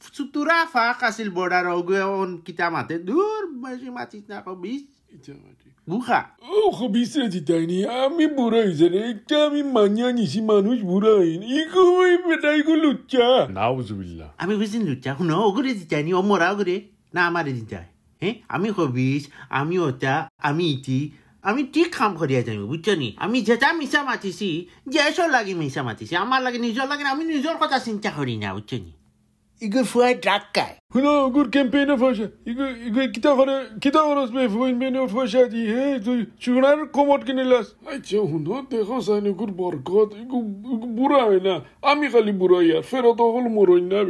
Sutura fa kasil border on kita mate. Dur, masih mati nak ako bis. Buka. Oh, habis bisa ditani. Ami burai jadi kami manja ni si manus ini Iku ay pedai ko lucha. Nauzubillah. Ami bisin nau No, ogre ditani omora ogre. Na amare ditai. হ্যাঁ ami হবিস আমি ওটা আমি ইতি আমি ঠিক কাম করিয়া যাইব বুঝছনি আমি যেটা মিশা মাতিছি যে লাগি মিশা মাতিছি আমার লাগে নিজের লাগে আমি নিজের কথা চিন্তা করি না বুঝছনি ইগুর ফুয়াই ড্রাগ খায় হুলো গুর ক্যাম্পেইনে পয়সা ইগু ইগু কিতা কিতা করস মে দি হে তুই চুনার কমট কিনে লাস আচ্ছা হুনো দেখো সাইন গুর বরকত ইগু বুড়া হয় না আমি খালি বুড়া ইয়ার ফেরত হল মরই না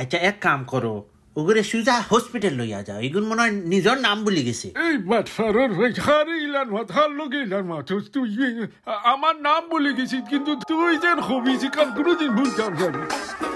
আচ্ছা এক কাম করো ওগুরে সুজা হসপিটাল লইয়া যাও এগুন মনে হয় নিজের নাম বলি গেছে এই বাটফারর খারে ইলান মত হার লোক ইলান মত তুই আমার নাম বলে গেছিস কিন্তু তুই যেন হবি কাল কোনোদিন ভুলতে পারবি